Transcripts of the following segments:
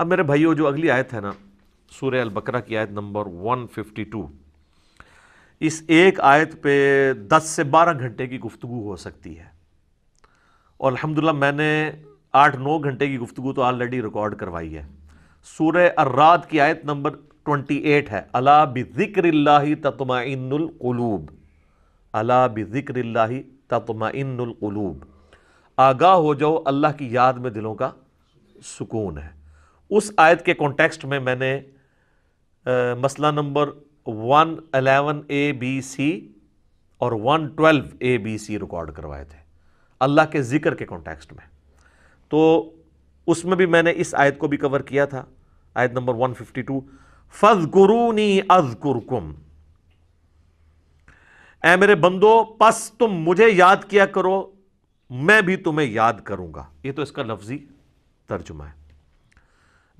अब मेरे भाइयों जो अगली आयत है ना सूर्य अलबकरा की आयत नंबर 152 इस एक आयत पे 10 से 12 घंटे की गुफ्तु हो सकती है और अलहमदिल्ला मैंने आठ नौ घंटे की गुफ्तु तो ऑलरेडी रिकॉर्ड करवाई है सूर्य अर्राद की आयत नंबर 28 है अला बिक्र ततमाइनकलूब अला बिक्र ततमाइनकलूब आगाह हो जाओ अल्लाह की याद में दिलों का सुकून है उस आयत के कॉन्टेक्स्ट में मैंने आ, मसला number one eleven A B C और one twelve A B C record करवाए थे अल्लाह के ज़िक्र के कॉन्टेक्स्ट में तो उसमें भी मैंने इस आयत को भी कवर किया था आयत नंबर वन फिफ्टी टू फज गुरूनी अजकुरकुम ए मेरे बंदो पस तुम मुझे याद किया करो मैं भी तुम्हें याद करूंगा ये तो इसका लफ्जी तर्जुमा है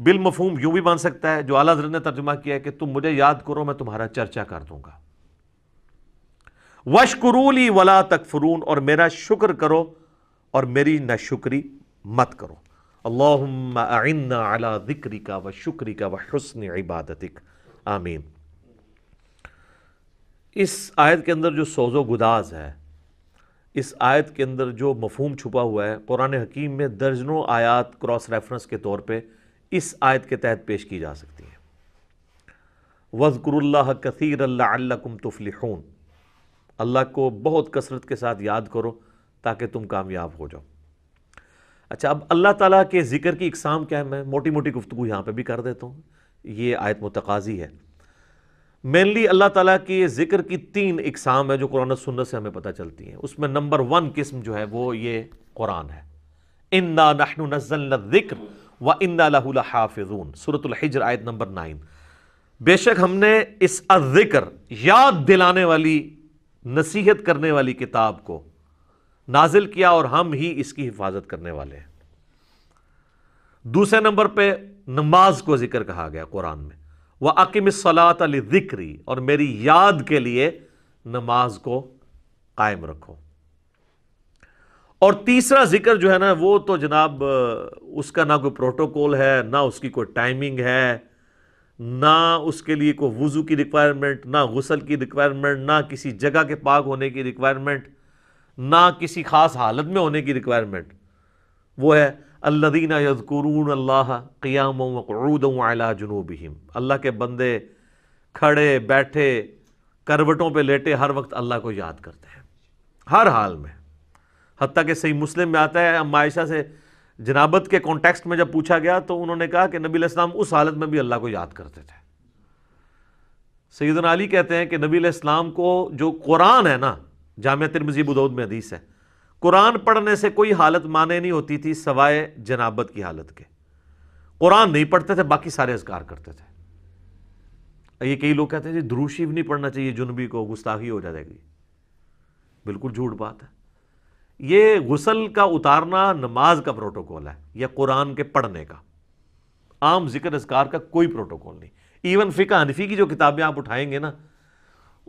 बिल मफहूम यूं भी बन सकता है जो आला हजरत ने तर्जुमा किया है कि तुम मुझे याद करो मैं तुम्हारा चर्चा कर दूंगा वशकरूली वला तकफरून और मेरा शुक्र करो और मेरी नाशुक्री मत करो अल्लाहुम्मा अला जिक्री का व शुक्री का व हसन इबादतिक आमीन इस आयत के अंदर जो सोजो गुदाज है इस आयत के अंदर जो मफहम छुपा हुआ है कुरान हकीम में दर्जनों आयात क्रॉस रेफरेंस के तौर पर इस आयत के तहत पेश की जा सकती है वज़कुरुल्लाह कसीर अल्लाकुम तुफलिहून अल्लाह को बहुत कसरत के साथ याद करो ताकि तुम कामयाब हो जाओ अच्छा अब अल्लाह ताला के ज़िक्र की इकसाम क्या है मैं मोटी मोटी गुफ्तु यहाँ पे भी कर देता हूँ ये आयत मतकाजी है मेनली अल्लाह ताला की ज़िक्र की तीन इकसाम है जो कुरान सुन्नत से हमें पता चलती हैं उसमें नंबर वन किस्म जो है वो ये कुरान है इन्ना नहनु नज़ल ज़िक्र व इन्ना हाफिजून सूरतुल्हिजर आयत नंबर नाइन बेशक हमने इस अजिक्र याद दिलाने वाली नसीहत करने वाली किताब को नाजिल किया और हम ही इसकी हिफाजत करने वाले हैं दूसरे नंबर पे नमाज को जिक्र कहा गया कुरान में वह अकिम सलात अली जिक्री और मेरी याद के लिए नमाज को कायम रखो और तीसरा जिक्र जो है ना वो तो जनाब उसका ना कोई प्रोटोकॉल है ना उसकी कोई टाइमिंग है ना उसके लिए कोई वज़ू की रिक्वायरमेंट ना गसल की रिक्वायरमेंट ना किसी जगह के पाक होने की रिक्वायरमेंट ना किसी ख़ास हालत में होने की रिक्वायरमेंट वो है अल्लादीन यदकुरून अल्लाह क़ियाम वक़ूदला जुनूबहिम अल्लाह के बंदे खड़े बैठे करवटों पे लेटे हर वक्त अल्लाह को याद करते हैं हर हाल में हती के सही मुस्लिम में आता है अम्मा से जनाबत के कॉन्टेक्स्ट में जब पूछा गया तो उन्होंने कहा कि नबी इस्लाम उस हालत में भी अल्लाह को याद करते थे सैदन अली कहते हैं कि नबी इस्लाम को जो कुरान है ना जाम तिरमजीबूद में हदीस है कुरान पढ़ने से कोई हालत माने नहीं होती थी सवाए जनाबत की हालत के कुरान नहीं पढ़ते थे बाकी सारे अजगार करते थे ये कई लोग कहते हैं जी द्रूशीव नहीं पढ़ना चाहिए जुनबी को गुस्ताखी हो जाएगी बिल्कुल झूठ बात है ये गुसल का उतारना नमाज का प्रोटोकॉल है या कुरान के पढ़ने का आम जिक्र इसकार का कोई प्रोटोकॉल नहीं इवन फ़िका हनफी की जो किताबें आप उठाएंगे ना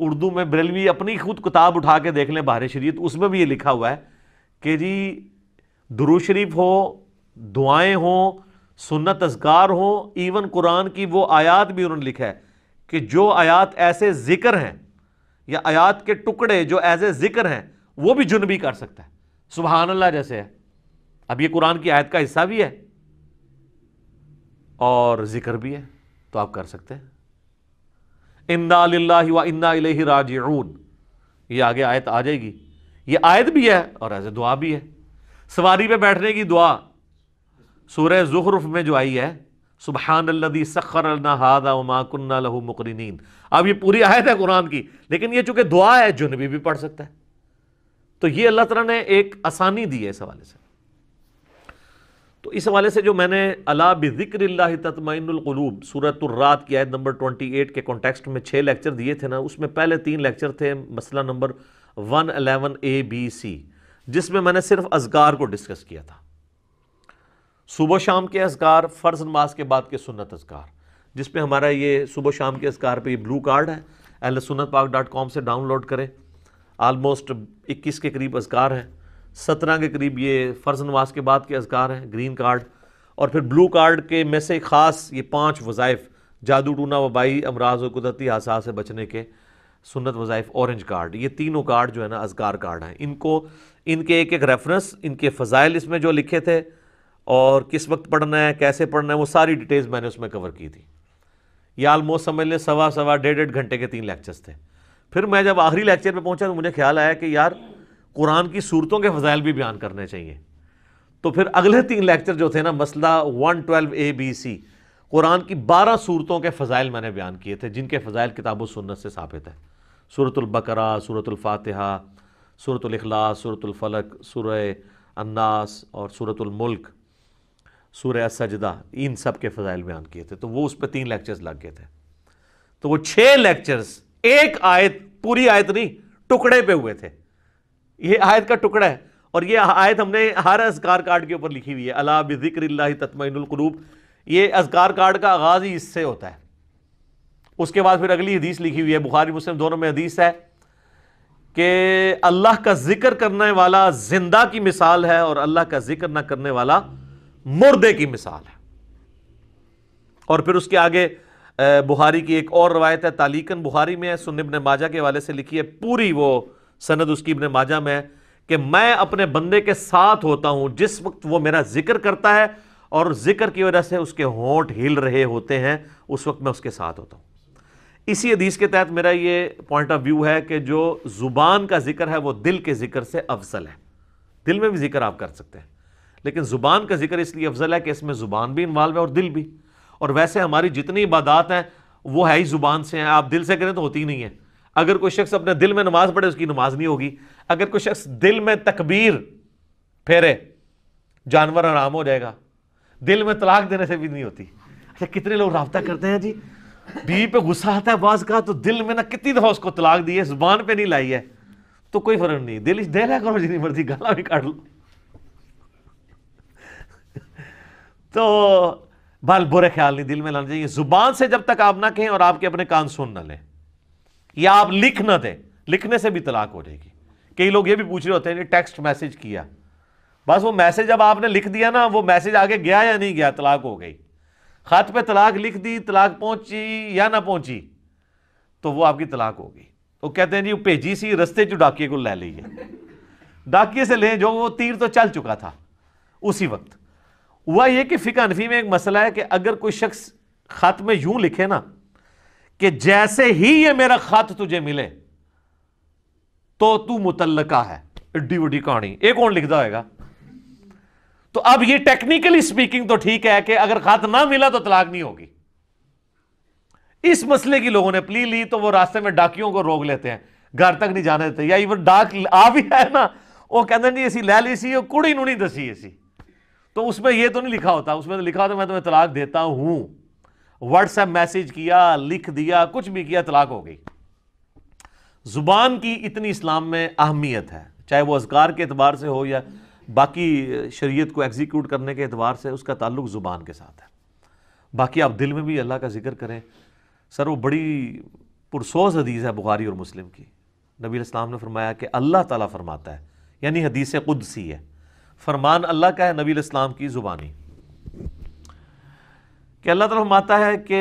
उर्दू में बरेलवी अपनी खुद किताब उठा के देख लें बाहर शरीत उसमें भी ये लिखा हुआ है कि जी दुरुशरीफ़ हो दुआएं हों सुन्नत असगार हों इवन कुरान की वो आयात भी उन्होंने लिखा है कि जो आयात ऐसे ज़िक्र हैं या आयात के टुकड़े जो एज ए ज़िक्र हैं वो भी जुनबी कर सकता है सुबहान अल्लाह जैसे है अब ये कुरान की आयत का हिस्सा भी है और ज़िक्र भी है तो आप कर सकते हैं इंदा लाला व इन्ना राज ये आगे आयत आ जाएगी ये आयत भी है और ऐसे दुआ भी है सवारी पे बैठने की दुआ सूर ज़ुहरुफ में जो आई है सुबहान अल्लदी सखर हादा माकुन्ना लहू अब ये पूरी आयत है कुरान की लेकिन ये चूंकि दुआ है जुनबी भी पढ़ सकता है तो ये अल्लाह तला ने एक आसानी दी है इस हवाले से तो इस हवाले से जो मैंने अला बिक्र तत्मिनकलूब सूरतुर्रात की आयत नंबर ट्वेंटी एट के कॉन्टेक्सट में छः लेक्चर दिए थे ना उसमें पहले तीन लेक्चर थे मसला number one eleven A B C जिसमें मैंने सिर्फ अजगार को डिस्कस किया था सुबह शाम के अजगार फ़र्ज नमाज के बाद के सुनत अजगार जिसमें हमारा ये सुबह शाम के अजगार पर ब्लू कार्ड है एल सुनत पाक डॉट कॉम से डाउनलोड करें आलमोस्ट 21 के करीब अजकार हैं सत्रह के करीब ये फ़र्ज नवाज के बाद के अजकार हैं ग्रीन कार्ड और फिर ब्लू कार्ड के में से ख़ास ये पाँच वज़ाइफ़ जादू टूना वबाई अमराज और कुदरती हादसा से बचने के सुन्नत वज़ाइफ़ औरेंज कार्ड ये तीनों कार्ड जो है ना अजगार कार्ड हैं इनको इनके एक एक रेफरेंस इनके फ़जाइल इसमें जो लिखे थे और किस वक्त पढ़ना है कैसे पढ़ना है वो सारी डिटेल्स मैंने उसमें कवर की थी ये आलमोस्ट समझ लें सवा सवा डेढ़ डेढ़ घंटे के तीन लेक्चर्स थे फिर मैं जब आखिरी लेक्चर पे पहुंचा तो मुझे ख्याल आया कि यार कुरान की सूरतों के फजाइल भी बयान करने चाहिए तो फिर अगले तीन लेक्चर जो थे ना मसला one twelve A B C Quran की बारह सूरतों के फ़जाइल मैंने बयान किए थे जिनके फ़जाइल किताब सुन्नत से साबित है सूरतुल्बकरा सूरतुल्फातहा सूरतुल्खलास सूरतुल्फलक सुर अन्नास और सूरतुलमल्क सूर सजदा इन सब के फ़जाइल बयान किए थे तो वो उस पर तीन लेक्चर्स लग गए थे तो वो छः लेक्चर्स एक आयत पूरी आयत नहीं टुकड़े पे हुए थे ये आयत का टुकड़ा है और ये आयत हमने हर अजगार कार्ड के ऊपर लिखी हुई है अला बिक्र तत्मिनकलूब ये अजगार कार्ड का आगाज़ ही इससे होता है उसके बाद फिर अगली हदीस लिखी हुई है बुखारी मुस्लिम दोनों में हदीस है कि अल्लाह का जिक्र करने वाला जिंदा की मिसाल है और अल्लाह का जिक्र ना करने वाला मुर्दे की मिसाल है और फिर उसके आगे बुहारी की एक और रवायत है तालीकन बुहारी में सुन इबन माजा के वाले से लिखी है पूरी वो सनद उसकी इबन माजा में है कि मैं अपने बंदे के साथ होता हूँ जिस वक्त वो मेरा जिक्र करता है और जिक्र की वजह से उसके होंठ हिल रहे होते हैं उस वक्त मैं उसके साथ होता हूँ इसी हदीस के तहत मेरा ये पॉइंट ऑफ व्यू है कि जो ज़ुबान का जिक्र है वो दिल के जिक्र से अफजल है दिल में भी जिक्र आप कर सकते हैं लेकिन ज़ुबान का जिक्र इसलिए अफजल है कि इसमें ज़ुबान भी इन्वाल्व है और दिल भी और वैसे हमारी जितनी इबादत हैं वो है ही ज़ुबान से हैं आप दिल से करें तो होती नहीं है अगर कोई शख्स अपने दिल में नमाज पढ़े उसकी नमाज नहीं होगी अगर कोई शख्स दिल में तकबीर फेरे जानवर आराम हो जाएगा दिल में तलाक देने से भी नहीं होती अच्छा कितने लोग रबता करते हैं जी बी पे गुस्सा आता है बाज का तो दिल में ना कितनी दफ़ा उसको तलाक दी है जुबान पे नहीं लाई है तो कोई फर्क नहीं दिल दे रहा करो जितनी मर्जी गाला भी काट लो तो बल बुरे ख्याल नहीं दिल में लाना चाहिए जुबान से जब तक आप ना कहें और आपके अपने कान सुन ना लें या आप लिख ना दें लिखने से भी तलाक हो जाएगी कई लोग ये भी पूछ रहे होते हैं टेक्स्ट मैसेज किया बस वो मैसेज जब आपने लिख दिया ना वो मैसेज आगे गया या नहीं गया तलाक हो गई खत पे तलाक लिख दी तलाक पहुंची या ना पहुंची तो वो आपकी तलाक हो गई वो तो कहते हैं जी वो भेजी सी रस्ते चो डाकिए को ले लीजिए डाकिए से लें जो वो तीर तो चल चुका था उसी वक्त हुआ यह कि फ़िका हनफी में एक मसला है कि अगर कोई शख्स ख़त में यूं लिखे ना कि जैसे ही ये मेरा ख़त तुझे मिले तो तू मुतलका है एड्डी वड्डी कहानी एक कौन लिखता होगा तो अब यह टेक्निकली स्पीकिंग तो ठीक है कि अगर खत ना मिला तो तलाक नहीं होगी इस मसले की लोगों ने प्ली ली तो वो रास्ते में डाकियों को रोक लेते हैं घर तक नहीं जाने देते या इवन डाक आ भी है ना वो कहते नहीं असी लै ली सी कुड़ी नहीं दसी असी तो उसमें ये तो नहीं लिखा होता उसमें तो लिखा होता मैं तुम्हें तलाक देता हूं व्हाट्सएप मैसेज किया लिख दिया कुछ भी किया तलाक हो गई जुबान की इतनी इस्लाम में अहमियत है चाहे वो असगार के अतबार से हो या बाकी शरीयत को एग्जीक्यूट करने के अतबार से उसका ताल्लुक ज़ुबान के साथ है बाकी आप दिल में भी अल्लाह का जिक्र करें सर वो बड़ी पुरसोज हदीस है बुखारी और मुस्लिम की नबी इस्लाम ने फरमाया कि अल्लाह ताला फरमाता है यानी हदीस कुदसी है फरमान अल्लाह का है नबी इस्लाम की ज़ुबानी कि अल्लाह तरफ माता है कि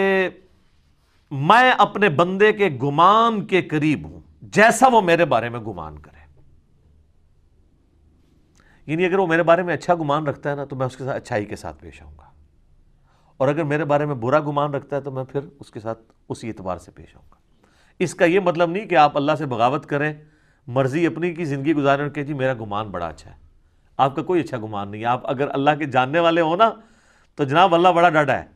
मैं अपने बंदे के गुमान के करीब हूं जैसा वो मेरे बारे में गुमान करे यानी अगर वो मेरे बारे में अच्छा गुमान रखता है ना तो मैं उसके साथ अच्छाई के साथ पेश आऊँगा और अगर मेरे बारे में बुरा गुमान रखता है तो मैं फिर उसके साथ उसी एतबार से पेश आऊँगा इसका यह मतलब नहीं कि आप अल्लाह से बगावत करें मर्ज़ी अपनी की ज़िंदगी गुजारें और कहें जी मेरा गुमान बड़ा अच्छा है आपका कोई अच्छा गुमान नहीं है आप अगर अल्लाह के जानने वाले हो ना तो जनाब अल्लाह बड़ा डर है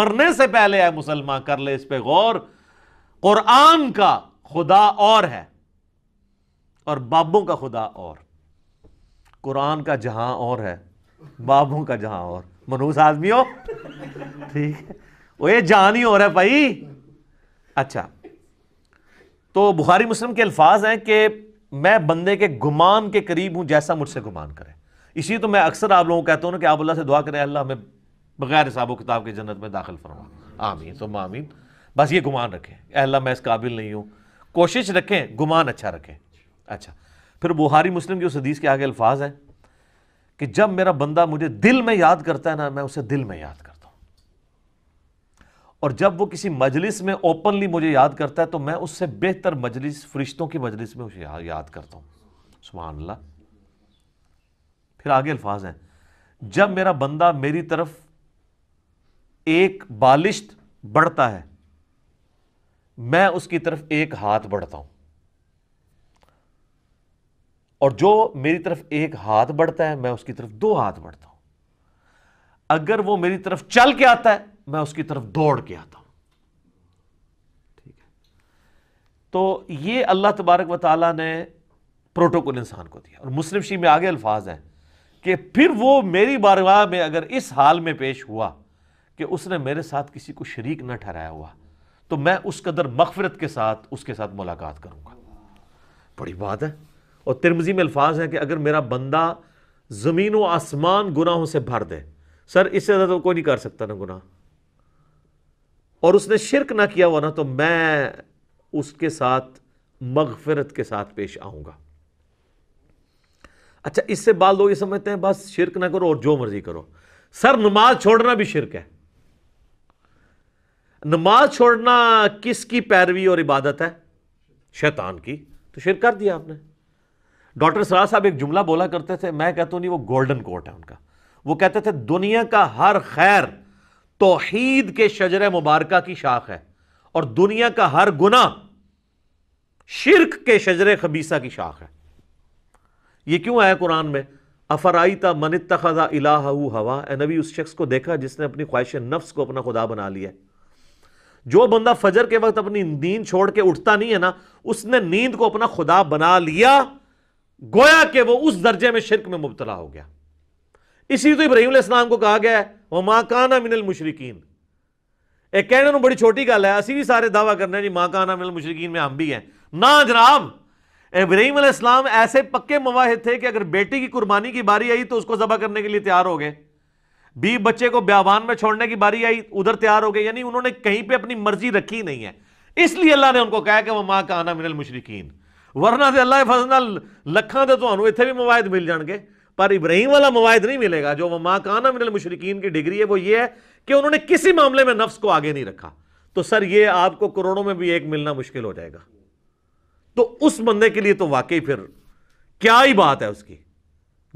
मरने से पहले आए मुसलमान कर ले इस पर गौर कुरान का खुदा और है और बाबों का खुदा और कुरान का जहां और है बाबों का जहां और मनूस आदमी हो ठीक है वो ये जहान ही हो रहा है भाई अच्छा तो बुखारी मुस्लिम के अल्फाज हैं कि मैं बंदे के गुमान के करीब हूं जैसा मुझसे गुमान करे इसी तो मैं अक्सर आप लोगों को कहता हूँ ना कि आप अल्लाह से दुआ करें अल्लाह हमें बगैर हिसाब किताब के जन्नत में दाखिल फरमा आमीन तो आमीन बस ये गुमान रखें अल्लाह मैं इस काबिल नहीं हूँ कोशिश रखें गुमान अच्छा रखें अच्छा फिर बुहारी मुस्लिम की उस हदीस के आगे अल्फाज हैं कि जब मेरा बंदा मुझे दिल में याद करता है ना मैं उसे दिल में याद करता हूँ और जब वो किसी मजलिस में ओपनली मुझे याद करता है तो मैं उससे बेहतर मजलिस फरिश्तों की मजलिस में उसे याद करता हूँ सुबह अल्लाह फिर आगे अल्फाज हैं जब मेरा बंदा मेरी तरफ एक बालिश बढ़ता है मैं उसकी तरफ एक हाथ बढ़ता हूं और जो मेरी तरफ एक हाथ बढ़ता है मैं उसकी तरफ दो हाथ बढ़ता हूं अगर वो मेरी तरफ चल के आता है मैं उसकी तरफ दौड़ के आता हूं ठीक है तो ये अल्लाह तबारक व ताली ने प्रोटोकॉल इंसान को दिया और मुस्लिम शी में आगे अल्फाज हैं कि फिर वो मेरी बारगाह में अगर इस हाल में पेश हुआ कि उसने मेरे साथ किसी को शरीक न ठहराया हुआ तो मैं उस कदर मगफरत के साथ उसके साथ मुलाकात करूँगा बड़ी बात है और तिरमजी में अल्फाज हैं कि अगर मेरा बंदा ज़मीन व आसमान गुनाहों से भर दे सर इससे ज़्यादा तो कोई नहीं कर सकता ना गुनाह और उसने शिरक ना किया हुआ ना तो मैं उसके साथ मगफरत के साथ पेश आऊँगा अच्छा इससे बाल लोग ये समझते हैं बस शिरक ना करो और जो मर्जी करो सर नमाज छोड़ना भी शिरक है नमाज छोड़ना किसकी पैरवी और इबादत है शैतान की तो शिर कर दिया आपने डॉक्टर सराज साहब एक जुमला बोला करते थे मैं कहता हूं नहीं वो गोल्डन कोर्ट है उनका वो कहते थे दुनिया का हर खैर तोहीद के शजर मुबारक की शाख है और दुनिया का हर गुना शिरक के शजर खबीसा की शाख है ये क्यों आया कुरान में अफराइता मन तखा इला हवा नबी उस शख्स को देखा जिसने अपनी ख्वाहिश नफ्स को अपना खुदा बना लिया जो बंदा फजर के वक्त अपनी नींद छोड़ के उठता नहीं है ना उसने नींद को अपना खुदा बना लिया गोया कि वो उस दर्जे में शिरक में मुबतला हो गया इसी तो इब्राहिम इस्लाम को कहा गया है वह माकाना मिनल मुशरकिन एक कहने बड़ी छोटी गल है असं भी सारे दावा करने जी माकाना मिनल मुशरकिन में हम भी हैं ना जनाब इब्राहिम अलैहिस्सलाम ऐसे पक्के मवाहिद थे कि अगर बेटी की कुर्बानी की बारी आई तो उसको ज़बा करने के लिए तैयार हो गए बी बच्चे को ब्यावान में छोड़ने की बारी आई उधर तैयार हो गए यानी उन्होंने कहीं पे अपनी मर्जी रखी नहीं है इसलिए अल्लाह ने उनको कहा कि वह माँ का आना मिनल मुशरकिन वरना से अल्लाह फजना लखा तो इतने भी मवाहद मिल जाएंगे पर इब्राहिम वाला मवाहद नहीं मिलेगा जो वह माँ का आना मिनल मुशरकिन की डिग्री है वो ये है कि उन्होंने किसी मामले में नफ्स को आगे नहीं रखा तो सर ये आपको करोड़ों में भी एक मिलना मुश्किल हो जाएगा तो उस बंदे के लिए तो वाकई फिर क्या ही बात है उसकी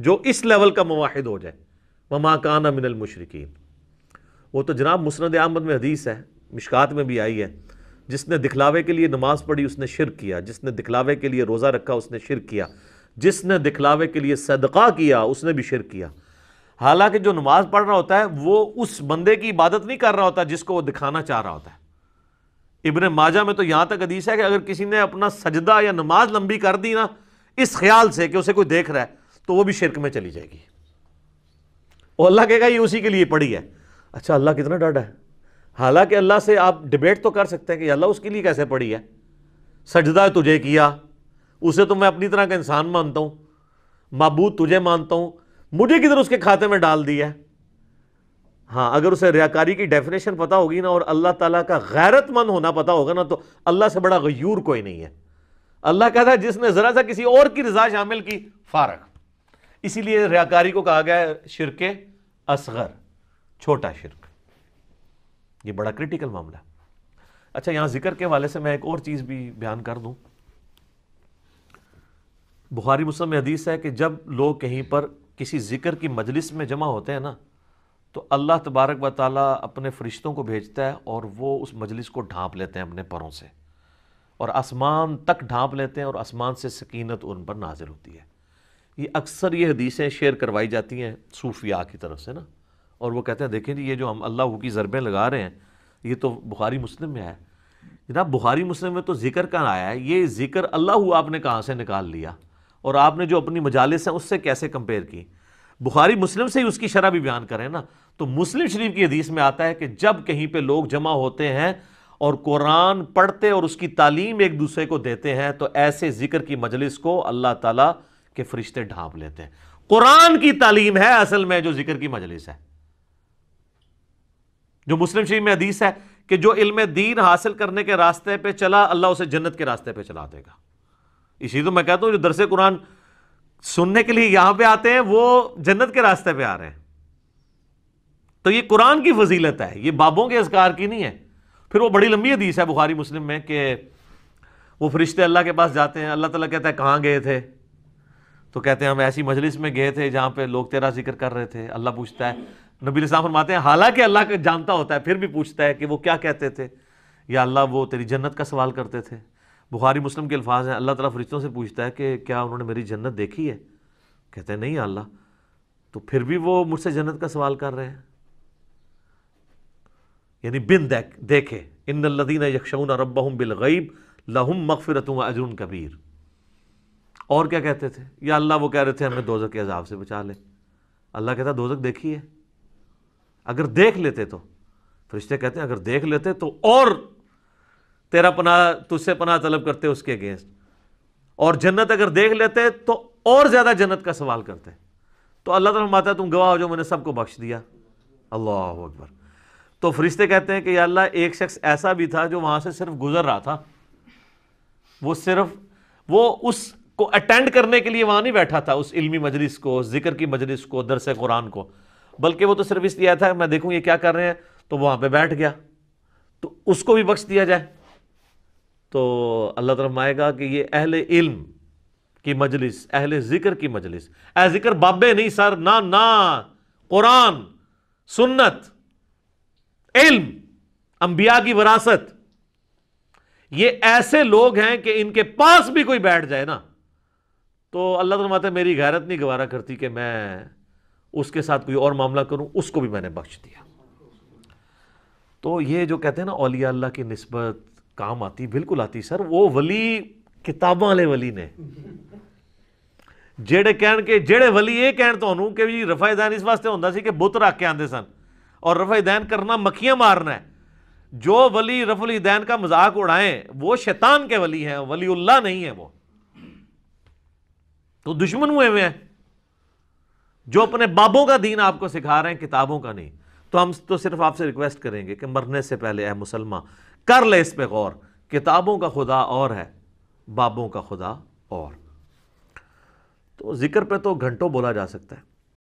जो इस लेवल का मवाहिद हो जाए ममाकाना मिनल मुशरकिन वो तो जनाब मुसरद अहमद में हदीस है मिशकात में भी आई है जिसने दिखलावे के लिए नमाज पढ़ी उसने शिर किया जिसने दिखलावे के लिए रोज़ा रखा उसने शिर किया जिसने दिखलावे के लिए सदका किया उसने भी शिर किया हालांकि जो नमाज पढ़ रहा होता है वो उस बंदे की इबादत नहीं कर रहा होता जिसको वो दिखाना चाह रहा होता है इबन माजा में तो यहाँ तक अदीस है कि अगर किसी ने अपना सजदा या नमाज लंबी कर दी ना इस ख्याल से कि उसे कोई देख रहा है तो वो भी शिरक में चली जाएगी और अल्लाह कहेगा ये उसी के लिए पड़ी है अच्छा अल्लाह कितना डर है हालांकि अल्लाह से आप डिबेट तो कर सकते हैं कि अल्लाह उसके लिए कैसे पड़ी है सजदा तुझे किया उसे तो मैं अपनी तरह का इंसान मानता हूँ मबूत तुझे मानता हूँ मुझे किधर उसके खाते में डाल दिया है हाँ अगर उसे रियाकारी की डेफिनेशन पता होगी ना और अल्लाह ताला का गैरतमंद होना पता होगा ना तो अल्लाह से बड़ा गयूर कोई नहीं है अल्लाह कहता है जिसने ज़रा सा किसी और की रजा शामिल की फारक इसीलिए रियाकारी को कहा गया है शिरक असगर छोटा शिरक ये बड़ा क्रिटिकल मामला अच्छा यहां जिक्र के वाले से मैं एक और चीज़ भी बयान कर दू बुखारी मुस्लिम में हदीस है कि जब लोग कहीं पर किसी जिक्र की मजलिस में जमा होते हैं ना तो अल्लाह तबारक व ताली अपने फ़रिश्तों को भेजता है और वो उस मजलिस को ढांप लेते हैं अपने परों से और आसमान तक ढांप लेते हैं और आसमान से सकीनत उन पर नाजिल होती है ये अक्सर ये हदीसें शेयर करवाई जाती हैं सूफिया की तरफ से ना और वो कहते हैं देखें जी ये जो हम अल्लाह की ज़रबें लगा रहे हैं ये तो बुखारी मुस्लिम में है जना बुखारी मुस्लिम में तो जिक्र कहाँ आया है ये जिक्र अल्लाह हुआ आपने कहाँ से निकाल लिया और आपने जो अपनी मजालस हैं उससे कैसे कंपेयर की बुखारी मुस्लिम से ही उसकी शरह भी बयान करें ना तो मुस्लिम शरीफ की हदीस में आता है कि जब कहीं पे लोग जमा होते हैं और कुरान पढ़ते और उसकी तालीम एक दूसरे को देते हैं तो ऐसे जिक्र की मजलिस को अल्लाह ताला के फरिश्ते ढांप लेते हैं कुरान की तालीम है असल में जो जिक्र की मजलिस है जो मुस्लिम शरीफ में हदीस है कि जो इल्म दीन हासिल करने के रास्ते पे चला अल्लाह उसे जन्नत के रास्ते पे चला देगा इसी तो मैं कहता हूँ जो दरसे कुरान सुनने के लिए यहां पे आते हैं वो जन्नत के रास्ते पे आ रहे हैं तो ये कुरान की फजीलत है ये बाबों के असकार की नहीं है फिर वो बड़ी लंबी हदीस है बुखारी मुस्लिम में कि वो फरिश्ते अल्लाह के पास जाते हैं अल्लाह ताला कहता है कहाँ गए थे तो कहते हैं हम ऐसी मजलिस में गए थे जहाँ पे लोग तेरा जिक्र कर रहे थे अल्लाह पूछता है नबी इस्लाम फरमाते हैं हालांकि अल्लाह का जानता होता है फिर भी पूछता है कि वो क्या कहते थे या अल्लाह वो तेरी जन्नत का सवाल करते थे बुखारी मुस्लिम के अल्फाज हैं अल्लाह ताला फरिश्तों से पूछता है कि क्या उन्होंने मेरी जन्नत देखी है कहते हैं नहीं अल्लाह तो फिर भी वो मुझसे जन्नत का सवाल कर रहे हैं यानी बिन देख देखे इन लदीन यकशन बिल बिलगैब लहम मकफ़िरत अजरुन कबीर और क्या कहते थे या अल्लाह वो कह रहे थे हमें दोजक के अजाब से बचा ले अल्लाह कहता दोजक देखी है अगर देख लेते तो फरिश्ते कहते हैं अगर देख लेते तो और तेरा पना तुझसे पनाह तलब करते उसके अगेंस्ट और जन्नत अगर देख लेते तो और ज़्यादा जन्नत का सवाल करते तो अल्लाह तला माता तुम गवाह हो जो मैंने सबको बख्श दिया अल्लाह अकबर तो फरिश्ते कहते हैं कि अल्लाह एक शख्स ऐसा भी था जो वहाँ से सिर्फ गुजर रहा था वो सिर्फ वो उस को अटेंड करने के लिए वहाँ नहीं बैठा था उस इल्मी मजलिस को जिक्र की मजलिस को दरस कुरान को बल्कि वो तो सिर्फ इसलिए आया था मैं देखूँ ये क्या कर रहे हैं तो वहाँ पर बैठ गया तो उसको भी बख्श दिया जाए तो अल्लाह तरमाएगा कि ये अहल इल्म की मजलिस अहल ज़िक्र की मजलिस ए ज़िक्र बाबे नहीं सर ना ना कुरान सुन्नत इल्म अंबिया की वरासत ये ऐसे लोग हैं कि इनके पास भी कोई बैठ जाए ना तो अल्लाह तो माता मेरी गैरत नहीं गवारा करती कि मैं उसके साथ कोई और मामला करूं उसको भी मैंने बख्श दिया तो ये जो कहते हैं ना औलिया अल्लाह की नस्बत काम आती बिल्कुल आती सर वो वली किताबों वाले वली ने जेडे कह के जेडे वली ये कहू ਤੁਹਾਨੂੰ रफाई ਵੀ ਰਫਾਇਦਾਨ ਇਸ ਵਾਸਤੇ ਹੁੰਦਾ ਸੀ ਕਿ ਬੁੱਤ ਰੱਖ ਕੇ और रफ़ दैन करना मक्खियाँ मारना है जो वली रफ़ल दैन का मजाक उड़ाएं वो शैतान के वली हैं उल्ला नहीं है वो तो दुश्मन हुए हुए हैं जो अपने बाबों का दीन आपको सिखा रहे हैं किताबों का नहीं तो हम तो सिर्फ आपसे रिक्वेस्ट करेंगे कि मरने से पहले अः मुसलमान कर ले इस पर गौर किताबों का खुदा और है बाबों का खुदा और तो जिक्र पे तो घंटों बोला जा सकता है